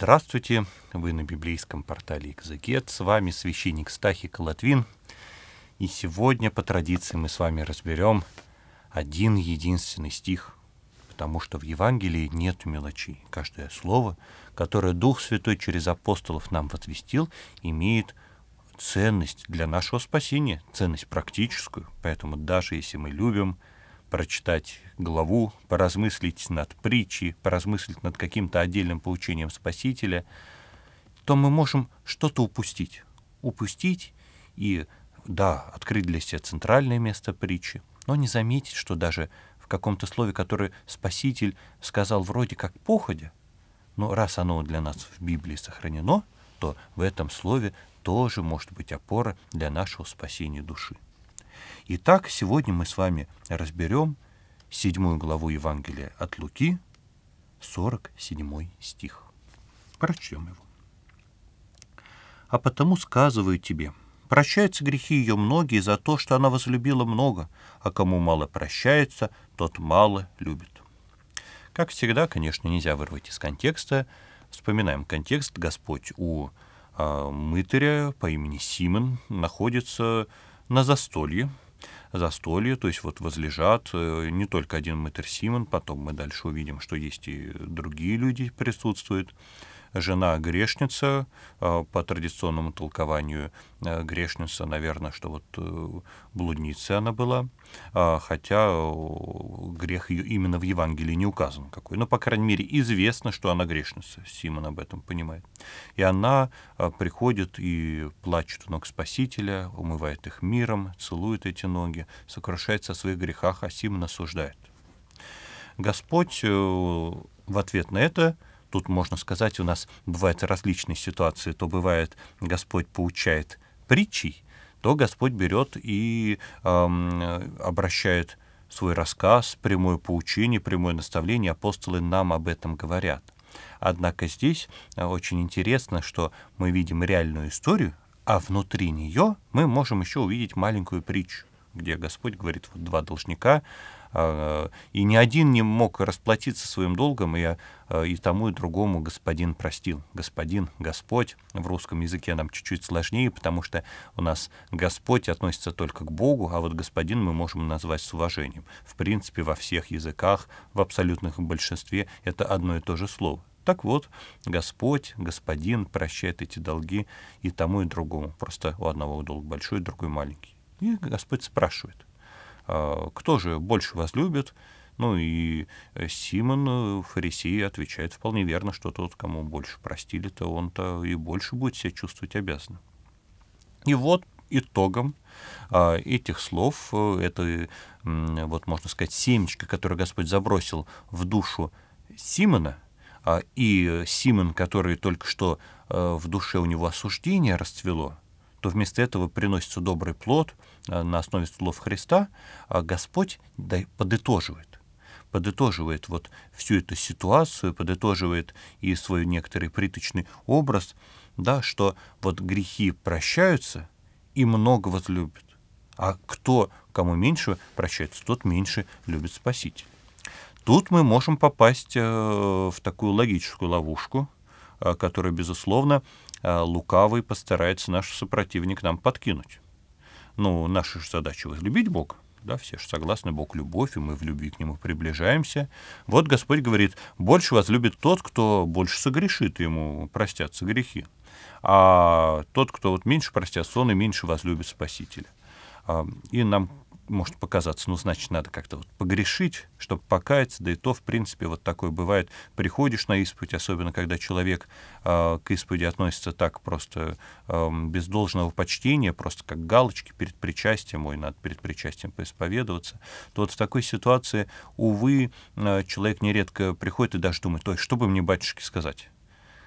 Здравствуйте! Вы на библейском портале «Экзегет». С вами священник Стахик Латвин. И сегодня, по традиции, мы с вами разберем один единственный стих, потому что в Евангелии нет мелочей. Каждое слово, которое Дух Святой через апостолов нам возвестил, имеет ценность для нашего спасения, ценность практическую. Поэтому даже если мы любим – прочитать главу, поразмыслить над притчей, поразмыслить над каким-то отдельным поучением Спасителя, то мы можем что-то упустить. Упустить и, да, открыть для себя центральное место притчи, но не заметить, что даже в каком-то слове, которое Спаситель сказал вроде как походя, но раз оно для нас в Библии сохранено, то в этом слове тоже может быть опора для нашего спасения души. Итак, сегодня мы с вами разберем седьмую главу Евангелия от Луки, 47 стих. Прочтем его. «А потому сказываю тебе, прощаются грехи ее многие за то, что она возлюбила много, а кому мало прощается, тот мало любит». Как всегда, конечно, нельзя вырвать из контекста. Вспоминаем контекст. Господь у э, мытаря по имени Симон находится на застолье, застолье, то есть вот возлежат э, не только один мэтр Симон, потом мы дальше увидим, что есть и другие люди присутствуют жена грешница, а, по традиционному толкованию э, грешница, наверное, что вот э, блудница она была, а, хотя э, грех ее именно в Евангелии не указан какой. Но, по крайней мере, известно, что она грешница, Симон об этом понимает. И она приходит и плачет ног Спасителя, умывает их миром, целует эти ноги, сокрушается о своих грехах, а Симон осуждает. Господь в ответ на это – Тут можно сказать, у нас бывают различные ситуации. То бывает, Господь поучает притчей, то Господь берет и эм, обращает свой рассказ, прямое поучение, прямое наставление. Апостолы нам об этом говорят. Однако здесь э, очень интересно, что мы видим реальную историю, а внутри нее мы можем еще увидеть маленькую притчу, где Господь говорит, вот два должника Э, и ни один не мог расплатиться своим долгом, и, э, и тому и другому господин простил. Господин, Господь в русском языке нам чуть-чуть сложнее, потому что у нас Господь относится только к Богу, а вот господин мы можем назвать с уважением. В принципе, во всех языках, в абсолютном большинстве это одно и то же слово. Так вот, Господь, Господин прощает эти долги и тому, и другому. Просто у одного долг большой, другой маленький. И Господь спрашивает, а, кто же больше вас любит? Ну и э, Симон э, Фарисей отвечает вполне верно, что тот, кому больше простили, то он-то и больше будет себя чувствовать обязанным. И вот итогом а, этих слов, э, это, вот можно сказать, семечко, которое Господь забросил в душу Симона, а, и Симон, который только что в душе у него осуждение расцвело – то вместо этого приносится добрый плод э, на основе слов Христа, а Господь подытоживает подытоживает вот всю эту ситуацию, подытоживает и свой некоторый приточный образ, да, что вот грехи прощаются и много возлюбят. А кто, кому меньше прощается, тот меньше любит спасить Тут мы можем попасть э, в такую логическую ловушку, Э, который, безусловно, э, лукавый постарается наш сопротивник нам подкинуть. Ну, наша же задача — возлюбить Бога. Да, все же согласны, Бог — любовь, и мы в любви к Нему приближаемся. Вот Господь говорит, больше возлюбит тот, кто больше согрешит, ему простятся грехи. А тот, кто вот меньше простятся, он и меньше возлюбит Спасителя. И нам может показаться, ну, значит, надо как-то вот погрешить, чтобы покаяться, да и то, в принципе, вот такое бывает. Приходишь на исповедь, особенно когда человек э, к исповеди относится так просто э, без должного почтения, просто как галочки перед причастием, ой, надо перед причастием поисповедоваться, то вот в такой ситуации, увы, э, человек нередко приходит и даже думает, ой, что бы мне батюшке сказать?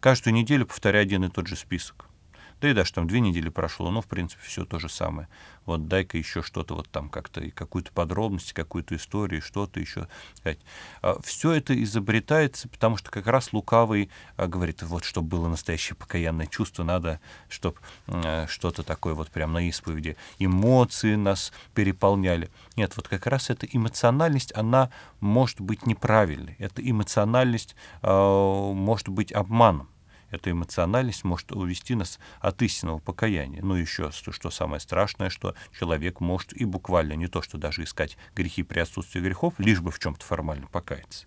Каждую неделю повторяю один и тот же список да и даже там две недели прошло, но, в принципе, все то же самое. Вот дай-ка еще что-то вот там как-то, и какую-то подробность, какую-то историю, что-то еще. А, все это изобретается, потому что как раз лукавый а, говорит, вот, чтобы было настоящее покаянное чувство, надо, чтобы э, что-то такое вот прям на исповеди. Эмоции нас переполняли. Нет, вот как раз эта эмоциональность, она может быть неправильной. Эта эмоциональность а, может быть обманом эта эмоциональность может увести нас от истинного покаяния. Ну еще, что самое страшное, что человек может и буквально не то, что даже искать грехи при отсутствии грехов, лишь бы в чем-то формально покаяться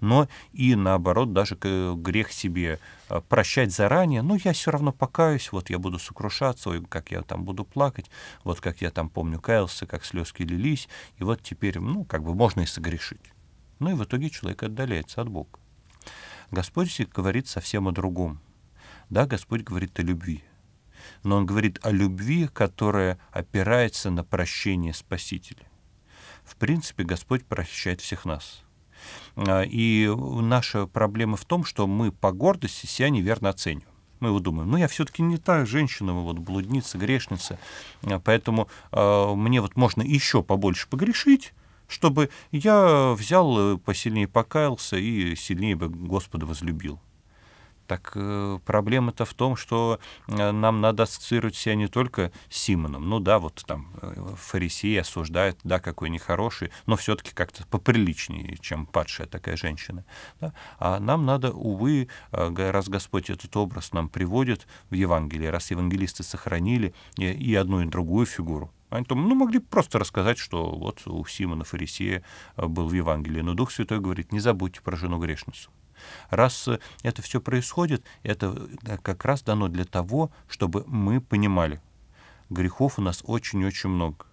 но и наоборот даже грех себе э, прощать заранее, ну я все равно покаюсь, вот я буду сокрушаться, ой, как я там буду плакать, вот как я там помню каялся, как слезки лились, и вот теперь, ну как бы можно и согрешить. Ну и в итоге человек отдаляется от Бога. Господь говорит совсем о другом. Да, Господь говорит о любви. Но Он говорит о любви, которая опирается на прощение Спасителя. В принципе, Господь прощает всех нас. А, и наша проблема в том, что мы по гордости себя неверно оцениваем мы его думаем, ну я все-таки не та женщина, вот блудница, грешница, а поэтому э, мне вот можно еще побольше погрешить, чтобы я взял, э, посильнее покаялся и сильнее бы Господа возлюбил. Так э, проблема-то в том, что э, нам надо ассоциировать себя не только с Симоном. Ну да, вот там фарисеи осуждают, да, какой нехороший, но все-таки как-то поприличнее, чем падшая такая женщина. Да? А нам надо, увы, раз Господь этот образ нам приводит в Евангелии, раз евангелисты сохранили и одну, и другую фигуру, они там, ну, могли просто рассказать, что вот у Симона Фарисея э, был в Евангелии, но Дух Святой говорит, не забудьте про жену грешницу. Раз э, это все происходит, это э, как раз дано для того, чтобы мы понимали, грехов у нас очень-очень много.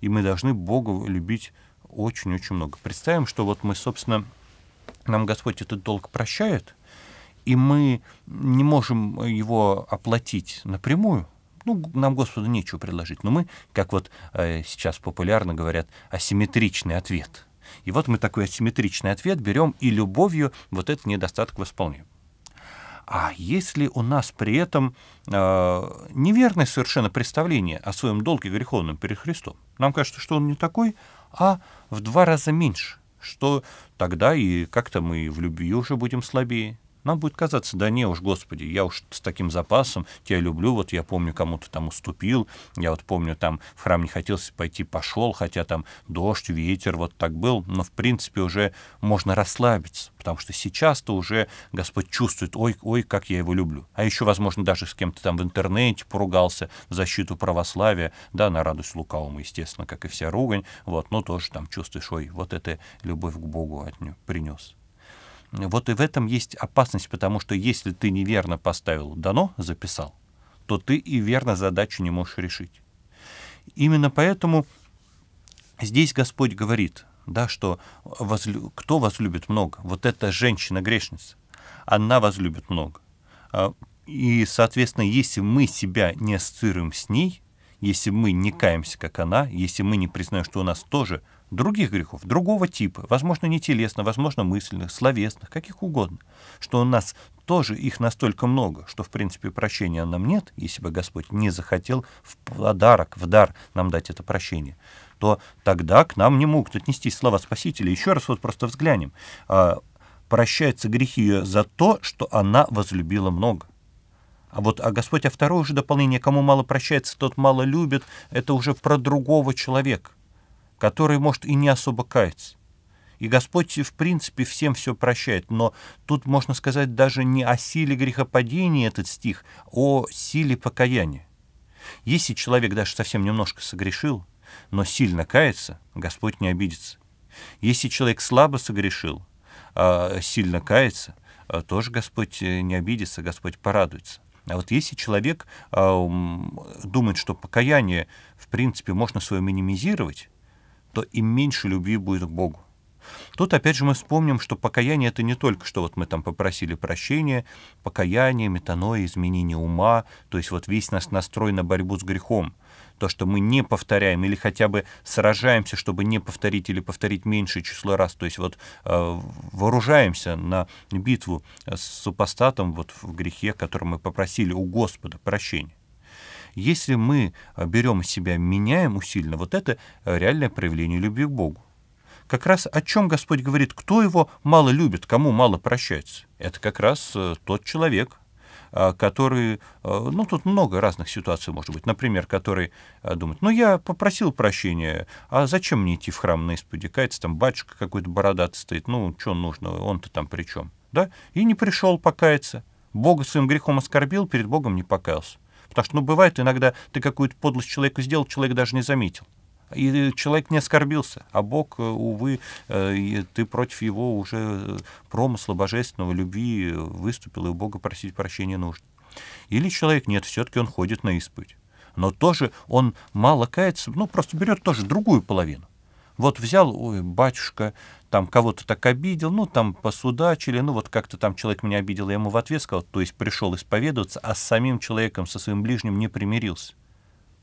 И мы должны Бога любить очень-очень много. Представим, что вот мы, собственно, нам Господь этот долг прощает, и мы не можем его оплатить напрямую, ну, нам Господу нечего предложить, но мы, как вот э, сейчас популярно говорят, асимметричный ответ. И вот мы такой асимметричный ответ берем и любовью вот этот недостаток восполняем. А если у нас при этом э, неверное совершенно представление о своем долге греховном перед Христом, нам кажется, что он не такой, а в два раза меньше, что тогда и как-то мы в любви уже будем слабее, нам будет казаться, да не уж, Господи, я уж с таким запасом, тебя люблю, вот я помню, кому-то там уступил, я вот помню, там в храм не хотелось пойти, пошел, хотя там дождь, ветер, вот так был, но в принципе уже можно расслабиться, потому что сейчас-то уже Господь чувствует, ой, ой, как я его люблю. А еще, возможно, даже с кем-то там в интернете поругался в защиту православия, да, на радость лукавому, естественно, как и вся ругань, вот, но тоже там чувствуешь, ой, вот это любовь к Богу от него принес. Вот и в этом есть опасность, потому что если ты неверно поставил дано, записал, то ты и верно задачу не можешь решить. Именно поэтому здесь Господь говорит, да, что возлю... кто возлюбит много? Вот эта женщина-грешница. Она возлюбит много. А, и, соответственно, если мы себя не ассоциируем с ней, если мы не каемся, как она, если мы не признаем, что у нас тоже других грехов, другого типа, возможно, не телесно, возможно, мысленных, словесных, каких угодно, что у нас тоже их настолько много, что, в принципе, прощения нам нет, если бы Господь не захотел в подарок, в дар нам дать это прощение, то тогда к нам не могут отнестись слова Спасителя. Еще раз вот просто взглянем. А, прощаются грехи ее за то, что она возлюбила много. А вот а Господь, а второе же дополнение, кому мало прощается, тот мало любит, это уже про другого человека, который, может, и не особо кается. И Господь, в принципе, всем все прощает. Но тут можно сказать даже не о силе грехопадения этот стих, а о силе покаяния. Если человек даже совсем немножко согрешил, но сильно кается, Господь не обидится. Если человек слабо согрешил, а, сильно кается, а, тоже Господь э, не обидится, Господь порадуется. А вот если человек э, думает, что покаяние, в принципе, можно свое минимизировать, то им меньше любви будет к Богу. Тут опять же мы вспомним, что покаяние это не только что вот мы там попросили прощения, покаяние, метаноя, изменение ума, то есть вот весь нас настрой на борьбу с грехом то, что мы не повторяем или хотя бы сражаемся, чтобы не повторить или повторить меньшее число раз, то есть вот э, вооружаемся на битву с супостатом вот в грехе, который мы попросили у Господа прощения. Если мы берем себя, меняем усиленно, вот это реальное проявление любви к Богу как раз о чем Господь говорит, кто его мало любит, кому мало прощается. Это как раз э, тот человек, Э, которые, э, ну, тут много разных ситуаций может быть. Например, который э, думает, ну, я попросил прощения, а зачем мне идти в храм на исповеди? Кается, там батюшка какой-то бородатый стоит, ну, что нужно, он-то там при чем? Да? И не пришел покаяться. Бога своим грехом оскорбил, перед Богом не покаялся. Потому что, ну, бывает иногда ты какую-то подлость человеку сделал, человек даже не заметил. И человек не оскорбился, а Бог, э, увы, э, ты против его уже э, промысла божественного, любви выступил, и у Бога просить прощения нужно. Или человек, нет, все-таки он ходит на исповедь. Но тоже он мало кается, ну, просто берет тоже другую половину. Вот взял, ой, батюшка, там кого-то так обидел, ну, там посудачили, ну, вот как-то там человек меня обидел, я ему в ответ сказал, то есть пришел исповедоваться, а с самим человеком, со своим ближним не примирился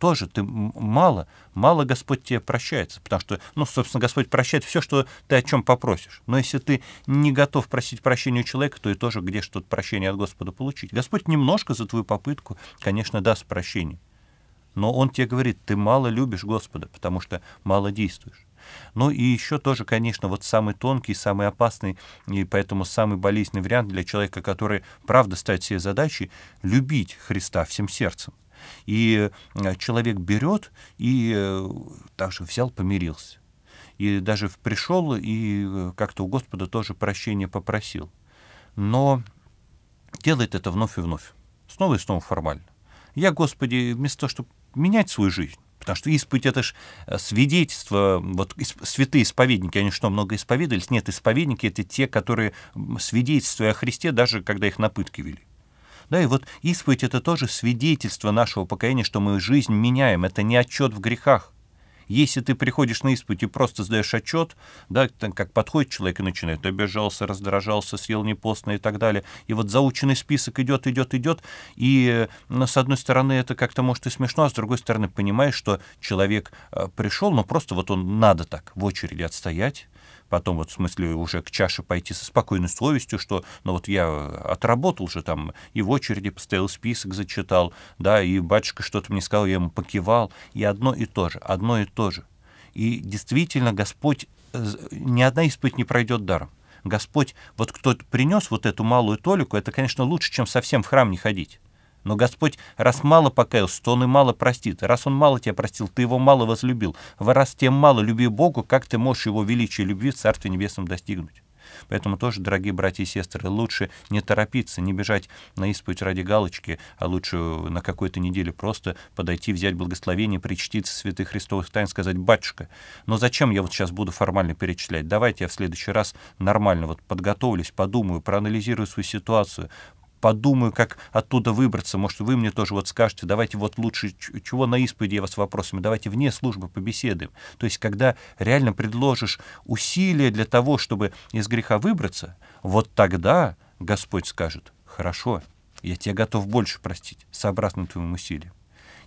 тоже ты мало, мало Господь тебе прощается, потому что, ну, собственно, Господь прощает все, что ты о чем попросишь. Но если ты не готов просить прощения у человека, то и тоже где что-то прощение от Господа получить. Господь немножко за твою попытку, конечно, даст прощение. Но Он тебе говорит, ты мало любишь Господа, потому что мало действуешь. Ну и еще тоже, конечно, вот самый тонкий, самый опасный и поэтому самый болезненный вариант для человека, который правда ставит себе задачи, любить Христа всем сердцем. И э, человек берет и также э, взял, помирился. И даже пришел и э, как-то у Господа тоже прощение попросил. Но делает это вновь и вновь. Снова и снова формально. Я, Господи, вместо того, чтобы менять свою жизнь, Потому что исповедь — это же свидетельство. Вот святые исповедники, они что, много исповедовались? Нет, исповедники — это те, которые свидетельствуют о Христе, даже когда их на пытки вели. Да, и вот исповедь — это тоже свидетельство нашего покаяния, что мы жизнь меняем, это не отчет в грехах. Если ты приходишь на исповедь и просто сдаешь отчет, да, как подходит человек и начинает обижался, раздражался, съел непостно и так далее, и вот заученный список идет, идет, идет, и э, ну, с одной стороны это как-то может и смешно, а с другой стороны понимаешь, что человек э, пришел, но просто вот он надо так в очереди отстоять, потом вот в смысле уже к чаше пойти со спокойной совестью, что ну вот я э, отработал же там и в очереди поставил список, зачитал, да, и батюшка что-то мне сказал, я ему покивал, и одно и то же, одно и то же. И действительно Господь, э, ни одна исповедь не пройдет даром. Господь, вот кто то принес вот эту малую толику, это, конечно, лучше, чем совсем в храм не ходить. Но Господь, раз мало покаялся, то Он и мало простит. Раз Он мало тебя простил, ты Его мало возлюбил. Раз тем мало люби Богу, как ты можешь Его величие любви в Царстве Небесном достигнуть? Поэтому тоже, дорогие братья и сестры, лучше не торопиться, не бежать на исповедь ради галочки, а лучше на какой-то неделе просто подойти, взять благословение, причтиться святых Христовых тайн, сказать, батюшка, но зачем я вот сейчас буду формально перечислять? Давайте я в следующий раз нормально вот подготовлюсь, подумаю, проанализирую свою ситуацию, подумаю, как оттуда выбраться. Может, вы мне тоже вот скажете, давайте вот лучше, чего на исповеди я вас вопросами, давайте вне службы побеседуем. То есть, когда реально предложишь усилия для того, чтобы из греха выбраться, вот тогда Господь скажет, хорошо, я тебя готов больше простить, сообразно твоим усилиям.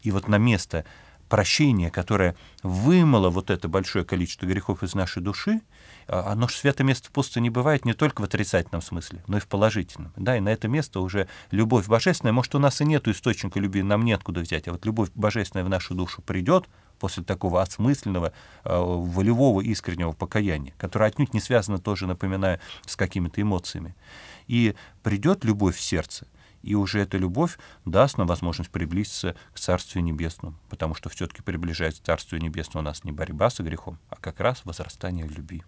И вот на место прощение, которое вымыло вот это большое количество грехов из нашей души, а, оно же свято место пусто не бывает не только в отрицательном смысле, но и в положительном. Да, и на это место уже любовь божественная, может, у нас и нет источника любви, нам неоткуда взять, а вот любовь божественная в нашу душу придет после такого осмысленного, а, волевого, искреннего покаяния, которое отнюдь не связано, тоже напоминаю, с какими-то эмоциями. И придет любовь в сердце, и уже эта любовь даст нам возможность приблизиться к Царствию Небесному, потому что все-таки приближается к Царствию Небесному у нас не борьба со грехом, а как раз возрастание любви.